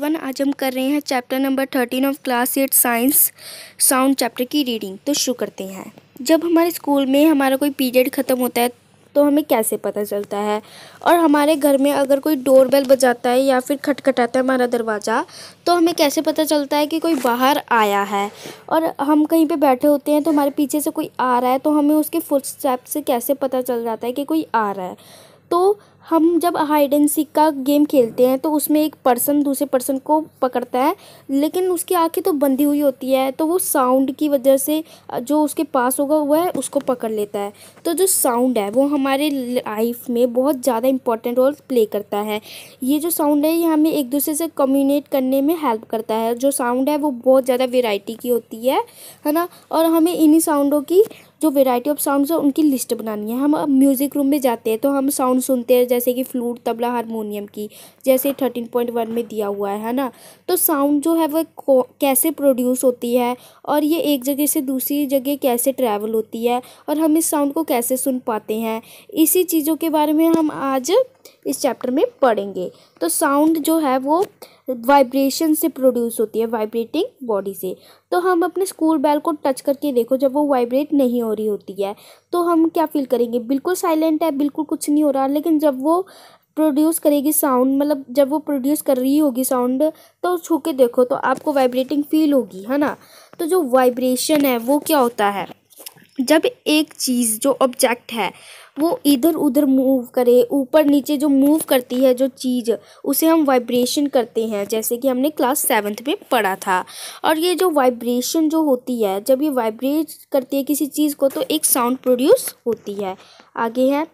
one आज हम कर रहे हैं chapter number thirteen of class eight science sound chapter की रीडिंग तो शुरू करते हैं जब हमारे स्कूल में हमारा कोई पीरियड ख़त्म होता है तो हमें कैसे पता चलता है और हमारे घर में अगर कोई डोर बेल बजाता है या फिर खटखटाता है हमारा दरवाज़ा तो हमें कैसे पता चलता है कि कोई बाहर आया है और हम कहीं पे बैठे होते हैं तो हमारे पीछे से कोई आ रहा है तो हमें उसके फुट स्टेप से कैसे पता चल जाता है कि कोई आ रहा है तो हम जब हाइड एंड सीख का गेम खेलते हैं तो उसमें एक पर्सन दूसरे पर्सन को पकड़ता है लेकिन उसकी आंखें तो बंधी हुई होती है तो वो साउंड की वजह से जो उसके पास होगा वह उसको पकड़ लेता है तो जो साउंड है वो हमारे लाइफ में बहुत ज़्यादा इम्पॉर्टेंट रोल प्ले करता है ये जो साउंड है ये हमें एक दूसरे से कम्युनिकेट करने में हेल्प करता है जो साउंड है वो बहुत ज़्यादा वेराइटी की होती है है ना और हमें इन्हीं साउंडों की जो वेराइटी ऑफ साउंड है उनकी लिस्ट बनानी है हम अब म्यूज़िक रूम में जाते हैं तो हम साउंड सुनते हैं जैसे कि फ्लूट तबला हारमोनियम की जैसे थर्टीन पॉइंट वन में दिया हुआ है ना तो साउंड जो है वह कैसे प्रोड्यूस होती है और ये एक जगह से दूसरी जगह कैसे ट्रैवल होती है और हम इस साउंड को कैसे सुन पाते हैं इसी चीज़ों के बारे में हम आज इस चैप्टर में पढ़ेंगे तो साउंड जो है वो वाइब्रेशन से प्रोड्यूस होती है वाइब्रेटिंग बॉडी से तो हम अपने स्कूल बेल को टच करके देखो जब वो वाइब्रेट नहीं हो रही होती है तो हम क्या फील करेंगे बिल्कुल साइलेंट है बिल्कुल कुछ नहीं हो रहा लेकिन जब वो प्रोड्यूस करेगी साउंड मतलब जब वो प्रोड्यूस कर रही होगी साउंड तो छू के देखो तो आपको वाइब्रेटिंग फील होगी है ना तो जो वाइब्रेशन है वो क्या होता है जब एक चीज़ जो ऑब्जेक्ट है वो इधर उधर मूव करे ऊपर नीचे जो मूव करती है जो चीज़ उसे हम वाइब्रेशन करते हैं जैसे कि हमने क्लास सेवन्थ में पढ़ा था और ये जो वाइब्रेशन जो होती है जब ये वाइब्रेट करती है किसी चीज़ को तो एक साउंड प्रोड्यूस होती है आगे है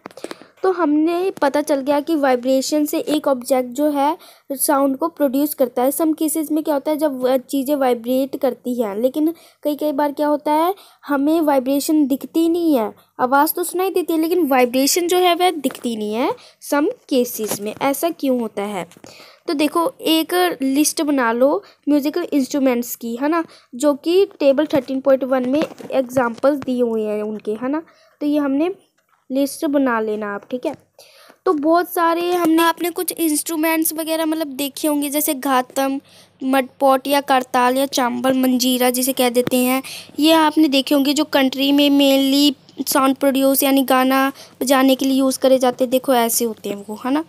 तो हमने पता चल गया कि वाइब्रेशन से एक ऑब्जेक्ट जो है साउंड को प्रोड्यूस करता है सम केसेस में क्या होता है जब चीज़ें वाइब्रेट करती हैं लेकिन कई कई बार क्या होता है हमें वाइब्रेशन दिखती नहीं है आवाज़ तो सुनाई देती है लेकिन वाइब्रेशन जो है वह दिखती नहीं है सम केसेस में ऐसा क्यों होता है तो देखो एक लिस्ट बना लो म्यूज़िकल इंस्ट्रूमेंट्स की है ना जो कि टेबल थर्टीन पॉइंट वन में एग्जाम्पल्स दिए हुए हैं उनके है ना तो ये हमने लिस्ट बना लेना आप ठीक है तो बहुत सारे हमने आपने कुछ इंस्ट्रूमेंट्स वगैरह मतलब देखे होंगे जैसे घातम मटपॉट या करताल या चांबल मंजीरा जिसे कह देते हैं ये आपने देखे होंगे जो कंट्री में मेनली साउंड प्रोड्यूस यानी गाना बजाने के लिए यूज़ करे जाते हैं देखो ऐसे होते हैं वो है ना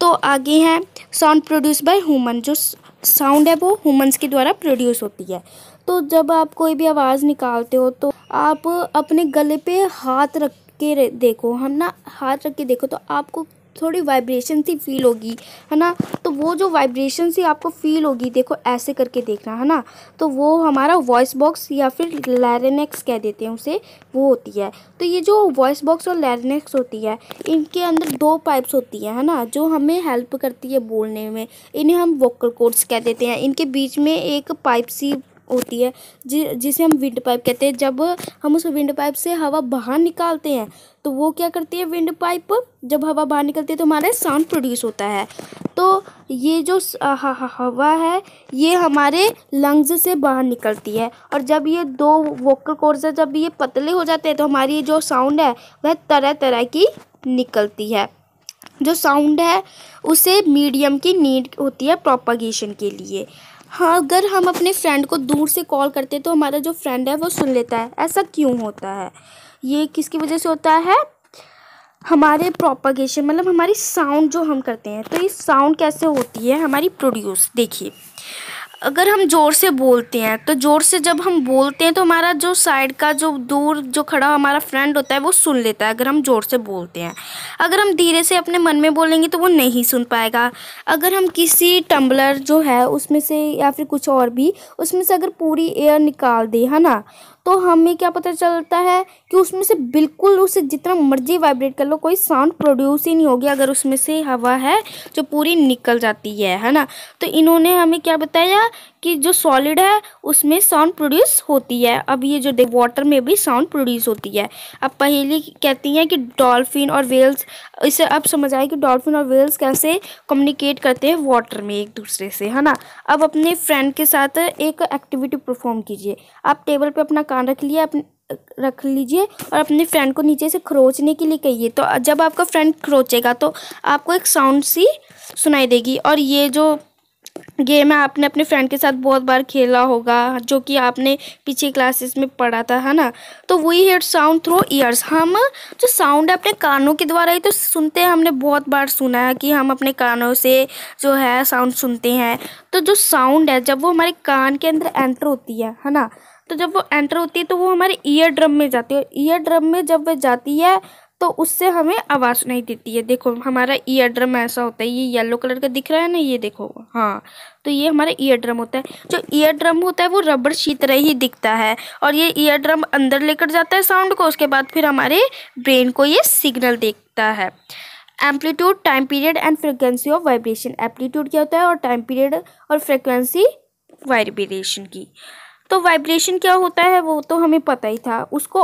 तो आगे हैं साउंड प्रोड्यूस बाय ह्यूमन जो साउंड है वो ह्यूमंस के द्वारा प्रोड्यूस होती है तो जब आप कोई भी आवाज़ निकालते हो तो आप अपने गले पे हाथ रख के देखो हम ना हाथ रख के देखो तो आपको थोड़ी वाइब्रेशन सी फील होगी है ना तो वो जो वाइब्रेशन सी आपको फील होगी देखो ऐसे करके देखना है ना तो वो हमारा वॉइस बॉक्स या फिर लैरनेक्स कह देते हैं उसे वो होती है तो ये जो वॉइस बॉक्स और लैरनेक्स होती है इनके अंदर दो पाइप्स होती है है ना जो हमें हेल्प करती है बोलने में इन्हें हम वोकल कोड्स कह देते हैं इनके बीच में एक पाइप सी होती है जि जिसे हम विंड पाइप कहते हैं जब हम उस विंड पाइप से हवा बाहर निकालते हैं तो वो क्या करती है विंड पाइप जब हवा बाहर निकलती है तो हमारा साउंड प्रोड्यूस होता है तो ये जो हवा है ये हमारे लंग्स से बाहर निकलती है और जब ये दो वोकल कोर्स जब ये पतले हो जाते हैं तो हमारी जो साउंड है वह तरह तरह की निकलती है जो साउंड है उसे मीडियम की नीड होती है प्रोपागेशन के लिए हाँ अगर हम अपने फ्रेंड को दूर से कॉल करते हैं तो हमारा जो फ्रेंड है वो सुन लेता है ऐसा क्यों होता है ये किसकी वजह से होता है हमारे प्रोपागेशन मतलब हमारी साउंड जो हम करते हैं तो ये साउंड कैसे होती है हमारी प्रोड्यूस देखिए अगर हम ज़ोर से बोलते हैं तो ज़ोर से जब हम बोलते हैं तो हमारा जो साइड का जो दूर जो खड़ा हमारा फ्रेंड होता है वो सुन लेता है अगर हम ज़ोर से बोलते हैं अगर हम धीरे से अपने मन में बोलेंगे तो वो नहीं सुन पाएगा अगर हम किसी टम्बलर जो है उसमें से या फिर कुछ और भी उसमें से अगर पूरी एयर निकाल दें है ना तो हमें क्या पता चलता है कि उसमें से बिल्कुल उसे जितना मर्जी वाइब्रेट कर लो कोई साउंड प्रोड्यूस ही नहीं होगी अगर उसमें से हवा है जो पूरी निकल जाती है है ना तो इन्होंने हमें क्या बताया कि जो सॉलिड है उसमें साउंड प्रोड्यूस होती है अब ये जो देख वाटर में भी साउंड प्रोड्यूस होती है अब पहली कहती हैं कि डॉल्फिन और वेल्स इसे अब समझ आए कि डॉल्फिन और वेल्स कैसे कम्युनिकेट करते हैं वाटर में एक दूसरे से है ना अब अपने फ्रेंड के साथ एक एक्टिविटी परफॉर्म कीजिए आप टेबल पर अपना कान रख लिया अपने रख लीजिए और अपने फ्रेंड को नीचे से खरोचने के लिए कहिए तो जब आपका फ्रेंड खरोचेगा तो आपको एक साउंड सी सुनाई देगी और ये जो गेम है आपने अपने फ्रेंड के साथ बहुत बार खेला होगा जो कि आपने पीछे क्लासेस में पढ़ा था है ना तो वही हेड साउंड थ्रू ईयर्स हम जो साउंड है अपने कानों के द्वारा ही तो सुनते हैं हमने बहुत बार सुना है कि हम अपने कानों से जो है साउंड सुनते हैं तो जो साउंड है जब वो हमारे कान के अंदर एंटर होती है है ना तो जब वो एंटर होती है तो वो हमारे ईयर ड्रम में जाती है ईयर ड्रम में जब वह जाती है तो उससे हमें आवाज़ सुनाई देती है देखो हमारा ईयर ड्रम ऐसा होता है ये येलो कलर का दिख रहा है ना ये देखो हाँ तो ये हमारा ईयर ड्रम होता है जो ईयर ड्रम होता है वो रबड़ शीत तरह ही दिखता है और ये ईयर ड्रम अंदर लेकर जाता है साउंड को उसके बाद फिर हमारे ब्रेन को ये सिग्नल देखता है amplitude time period and frequency of vibration amplitude क्या होता है और टाइम पीरियड और फ्रिक्वेंसी वाइब्रेशन की तो वाइब्रेशन क्या होता है वो तो हमें पता ही था उसको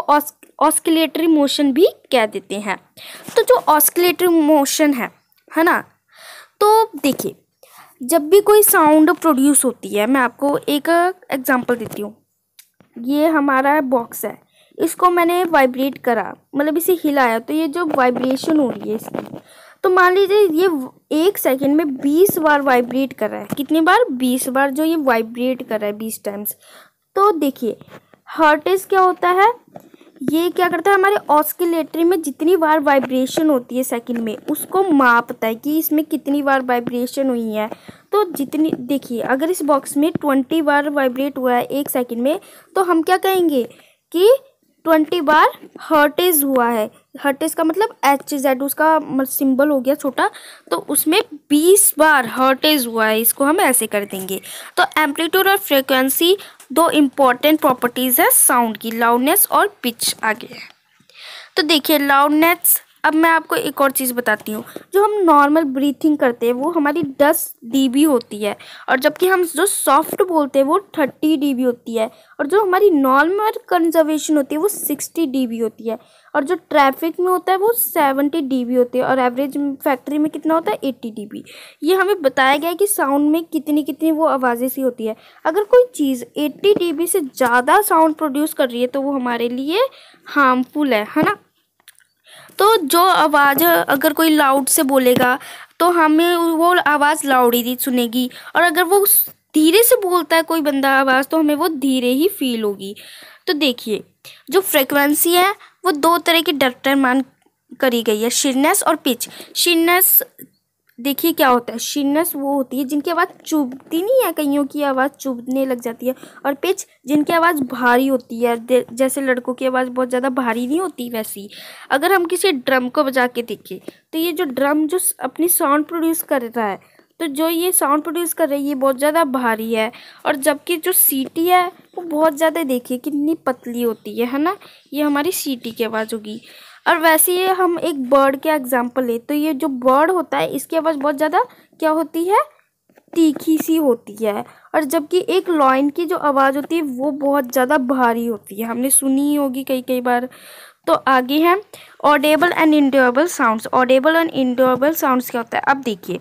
ऑस्किलेटरी मोशन भी कह देते हैं तो जो ऑस्किलेटरी मोशन है है ना तो देखिए जब भी कोई साउंड प्रोड्यूस होती है मैं आपको एक एग्जांपल देती हूँ ये हमारा बॉक्स है इसको मैंने वाइब्रेट करा मतलब इसे हिलाया तो ये जो वाइब्रेशन हो रही है इसकी तो मान लीजिए ये एक सेकंड में बीस बार वाइब्रेट कर रहा है कितनी बार बीस बार जो ये वाइब्रेट कर रहा है बीस टाइम्स तो देखिए हर्टेज क्या होता है ये क्या करता है हमारे ऑस्किलेटरी में जितनी बार वाइब्रेशन होती है सेकंड में उसको मापता है कि इसमें कितनी बार वाइब्रेशन हुई है तो जितनी देखिए अगर इस बॉक्स में ट्वेंटी बार वाइब्रेट हुआ है एक सेकंड में तो हम क्या कहेंगे कि ट्वेंटी बार हर्टेज हुआ है हट इसका मतलब एच जेड उसका सिंबल हो गया छोटा तो उसमें बीस बार हर्टेज हुआ है इसको हम ऐसे कर देंगे तो एम्पलीट्यूड और फ्रिक्वेंसी दो इम्पॉर्टेंट प्रॉपर्टीज़ है साउंड की लाउडनेस और पिच आगे है तो देखिए लाउडनेस अब मैं आपको एक और चीज़ बताती हूँ जो हम नॉर्मल ब्रीथिंग करते हैं वो हमारी दस डी होती है और जबकि हम जो सॉफ्ट बोलते हैं वो थर्टी डी होती है और जो हमारी नॉर्मल कंजर्वेशन होती है वो सिक्सटी डी होती है और जो ट्रैफिक में होता है वो सेवेंटी डी होती है और एवरेज फैक्ट्री में कितना होता है एट्टी डी ये हमें बताया गया है कि साउंड में कितनी कितनी वो आवाज़ें सी होती है अगर कोई चीज़ एट्टी डी से ज़्यादा साउंड प्रोड्यूस कर रही है तो वो हमारे लिए हार्मफुल है है ना तो जो आवाज़ अगर कोई लाउड से बोलेगा तो हमें वो आवाज़ लाउड ही सुनेगी और अगर वो धीरे से बोलता है कोई बंदा आवाज़ तो हमें वो धीरे ही फील होगी तो देखिए जो फ्रिक्वेंसी है वो दो तरह की डरमान करी गई है शिरनेस और पिच शिरनेस देखिए क्या होता है शीनस वो होती है जिनकी आवाज़ चुभती नहीं है कईयों की आवाज़ चुभने लग जाती है और पिच जिनकी आवाज़ भारी होती है जैसे लड़कों की आवाज़ बहुत ज़्यादा भारी नहीं होती वैसी अगर हम किसी ड्रम को बजा के देखें तो ये जो ड्रम जो अपनी साउंड प्रोड्यूस कर रहा है तो जो ये साउंड प्रोड्यूस कर रही है ये बहुत ज़्यादा भारी है और जबकि जो सीटी है वो बहुत ज़्यादा देखिए कितनी पतली होती है है ना ये हमारी सीटी की आवाज़ होगी और वैसे ही हम एक बर्ड का एग्जाम्पल ले तो ये जो बर्ड होता है इसकी आवाज़ बहुत ज़्यादा क्या होती है तीखी सी होती है और जबकि एक लॉइन की जो आवाज़ होती है वो बहुत ज़्यादा भारी होती है हमने सुनी ही होगी कई कई बार तो आगे है audible and inaudible sounds audible and inaudible sounds क्या होता है अब देखिए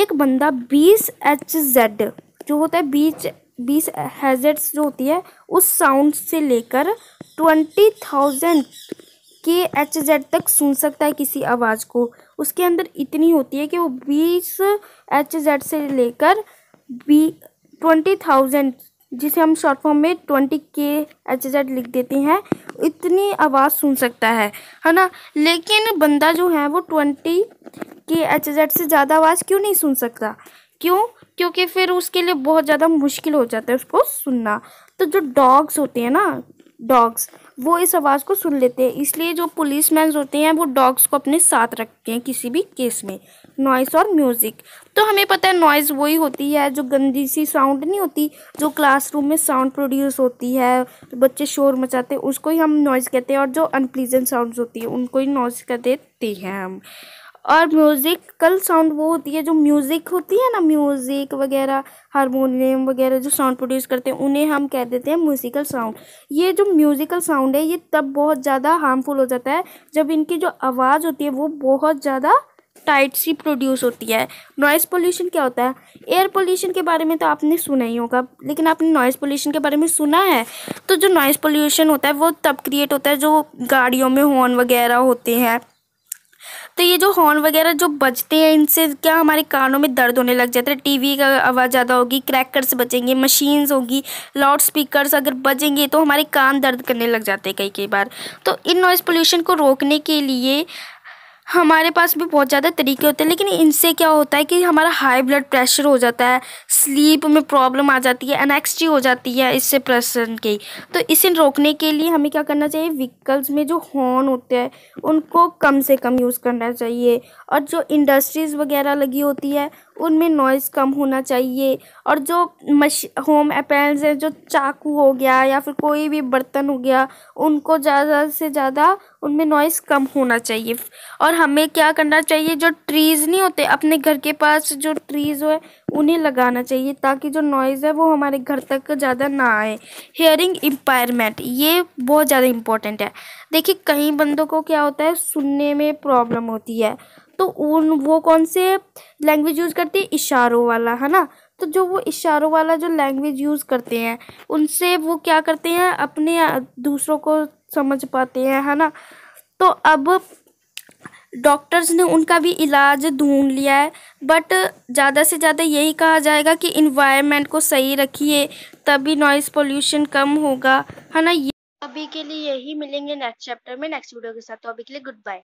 एक बंदा बीस एच जेड जो होता है बीच बीस हैजेड्स जो होती है उस साउंड से लेकर twenty thousand K H Z तक सुन सकता है किसी आवाज़ को उसके अंदर इतनी होती है कि वो बीस एच जेड से लेकर बी ट्वेंटी थाउजेंड जिसे हम शॉर्ट फॉर्म में ट्वेंटी के एच जेड लिख देते हैं इतनी आवाज़ सुन सकता है है ना लेकिन बंदा जो है वो ट्वेंटी के एच जेड से ज़्यादा आवाज़ क्यों नहीं सुन सकता क्यों क्योंकि फिर उसके लिए बहुत ज़्यादा मुश्किल हो जाता है उसको सुनना तो जो डॉग्स होते हैं ना डॉग्स वो इस आवाज़ को सुन लेते हैं इसलिए जो पुलिस मैन होते हैं वो डॉग्स को अपने साथ रखते हैं किसी भी केस में नॉइस और म्यूज़िक तो हमें पता है नॉइस वही होती है जो गंदी सी साउंड नहीं होती जो क्लासरूम में साउंड प्रोड्यूस होती है तो बच्चे शोर मचाते हैं उसको ही हम नॉइज़ कहते हैं और जो अनप्लीजेंट साउंड होती है उनको ही नॉइज़ कहते हैं हम और म्यूज़िकल साउंड वो होती है जो म्यूज़िक होती है ना म्यूज़िक वगैरह हारमोनियम वगैरह जो साउंड प्रोड्यूस करते हैं उन्हें हम कह देते हैं म्यूज़िकल साउंड ये जो म्यूज़िकल साउंड है ये तब बहुत ज़्यादा हार्मफुल हो जाता है जब इनकी जो आवाज़ होती है वो बहुत ज़्यादा टाइट सी प्रोड्यूस होती है नॉइज़ पोल्यूशन क्या होता है एयर पोल्यूशन के बारे में तो आपने सुना ही होगा लेकिन आपने नॉइज़ पोल्यूशन के बारे में सुना है तो जो नॉइज़ पोल्यूशन होता है वो तब क्रिएट होता है जो गाड़ियों में हॉर्न वगैरह होते हैं तो ये जो हॉर्न वगैरह जो बजते हैं इनसे क्या हमारे कानों में दर्द होने लग जाता है टीवी का आवाज़ ज़्यादा होगी से बचेंगे मशीन्स होगी लाउड स्पीकर्स अगर बजेंगे तो हमारे कान दर्द करने लग जाते हैं कई कई बार तो इन नॉइज़ पोल्यूशन को रोकने के लिए हमारे पास भी बहुत ज़्यादा तरीके होते हैं लेकिन इनसे क्या होता है कि हमारा हाई ब्लड प्रेशर हो जाता है स्लीप में प्रॉब्लम आ जाती है एनेक्सटी हो जाती है इससे प्रसन्न की तो इसे रोकने के लिए हमें क्या करना चाहिए व्हीकल्स में जो हॉर्न होते हैं उनको कम से कम यूज़ करना चाहिए और जो इंडस्ट्रीज़ वगैरह लगी होती है उनमें नॉइज़ कम होना चाहिए और जो मश होम अपेल्स हैं जो चाकू हो गया या फिर कोई भी बर्तन हो गया उनको ज़्यादा से ज़्यादा उनमें नॉइज़ कम होना चाहिए और हमें क्या करना चाहिए जो ट्रीज़ नहीं होते अपने घर के पास जो ट्रीज़ हो उन्हें लगाना चाहिए ताकि जो नॉइज़ है वो हमारे घर तक ज़्यादा ना आए हेयरिंग इम्पायरमेंट ये बहुत ज़्यादा इम्पोर्टेंट है देखिए कई बंदों को क्या होता है सुनने में प्रॉब्लम होती है तो उन वो कौन से लैंग्वेज यूज़ करते हैं इशारों वाला है ना तो जो वो इशारों वाला जो लैंग्वेज यूज़ करते हैं उनसे वो क्या करते हैं अपने दूसरों को समझ पाते हैं है ना तो अब डॉक्टर्स ने उनका भी इलाज ढूंढ लिया है बट ज़्यादा से ज़्यादा यही कहा जाएगा कि इन्वायरमेंट को सही रखिए तभी नॉइज़ पोल्यूशन कम होगा है ना अभी के लिए यही मिलेंगे नेक्स्ट चैप्टर में नेक्स्ट वीडियो के साथ तो अभी के लिए गुड बाय